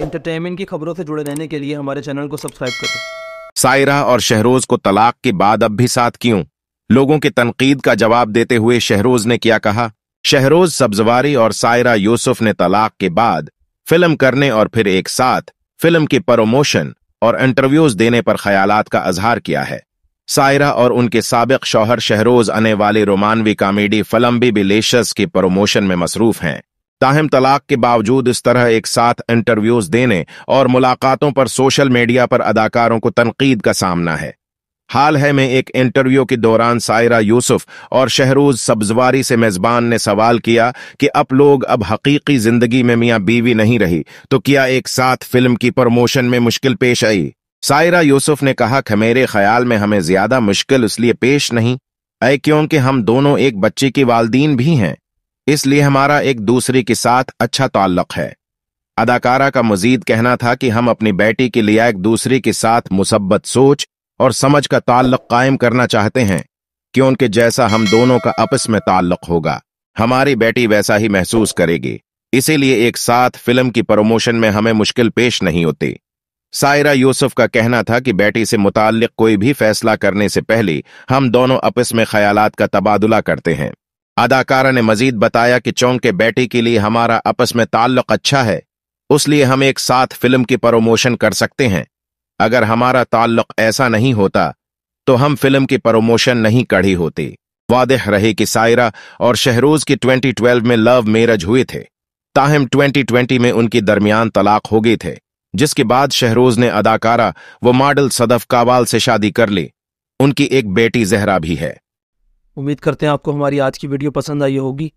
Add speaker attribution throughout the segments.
Speaker 1: entertainment की खबरों से जुड़े रहने के लिए हमारे चैनल को सब्सक्राइब करें
Speaker 2: सायरा और शहरोज को तलाक के बाद अब भी साथ क्यों लोगों की तनकीद का जवाब देते हुए शहरोज ने क्या कहा शहरोज सब्जवारी और सायरा यूसुफ ने तलाक के बाद फिल्म करने और फिर एक साथ फिल्म के प्रोमोशन और इंटरव्यूज देने पर ख्यालात का अजहार किया है सायरा और उनके सबक शौहर शहरोज आने वाले रोमानवी कॉमेडी फिल्म भी बिलेशस के प्रोमोशन में मसरूफ हैं ताहम तलाक के बावजूद इस तरह एक साथ इंटरव्यूज देने और मुलाकातों पर सोशल मीडिया पर अदाकारों को तनकीद का सामना है हाल है में एक इंटरव्यू के दौरान सायरा यूसुफ और शहरूज सब्जवारी से मेज़बान ने सवाल किया कि अब लोग अब हकीकी जिंदगी में मियाँ बीवी नहीं रही तो क्या एक साथ फिल्म की प्रमोशन में मुश्किल पेश आई सायरा यूसुफ ने कहा कि मेरे ख्याल में हमें ज्यादा मुश्किल इसलिए पेश नहीं आए क्योंकि हम दोनों एक बच्चे की वालदीन भी हैं इसलिए हमारा एक दूसरे के साथ अच्छा ताल्लुक है अदाकारा का मजीद कहना था कि हम अपनी बेटी के लिए एक दूसरे के साथ मुसब्बत सोच और समझ का ताल्लुक कायम करना चाहते हैं कि उनके जैसा हम दोनों का आपस में ताल्लुक होगा हमारी बेटी वैसा ही महसूस करेगी इसीलिए एक साथ फिल्म की प्रमोशन में हमें मुश्किल पेश नहीं होती सायरा यूसुफ का कहना था कि बेटी से मुतल कोई भी फैसला करने से पहले हम दोनों आपस में ख्याल का तबादला करते हैं अदाकारा ने मजीद बताया कि चौंग के बेटे के लिए हमारा आपस में ताल्लुक अच्छा है उसलिए हम एक साथ फिल्म की प्रोमोशन कर सकते हैं अगर हमारा ताल्लुक ऐसा नहीं होता तो हम फिल्म की प्रोमोशन नहीं कढ़ी होती वादह रहे कि सायरा और शहरोज की 2012 में लव मेरज हुए थे ताहम 2020 में उनकी दरमियान तलाक हो गए थे जिसके बाद शहरोज ने अदाकारा व मॉडल सदफ कावाल से शादी कर ली उनकी एक बेटी जहरा भी है
Speaker 1: उम्मीद करते हैं आपको हमारी आज की वीडियो पसंद आई होगी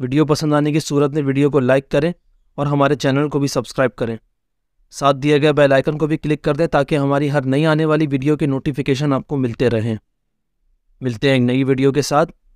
Speaker 1: वीडियो पसंद आने की सूरत में वीडियो को लाइक करें और हमारे चैनल को भी सब्सक्राइब करें साथ दिए गए बेल आइकन को भी क्लिक कर दें ताकि हमारी हर नई आने वाली वीडियो के नोटिफिकेशन आपको मिलते रहें मिलते हैं एक नई वीडियो के साथ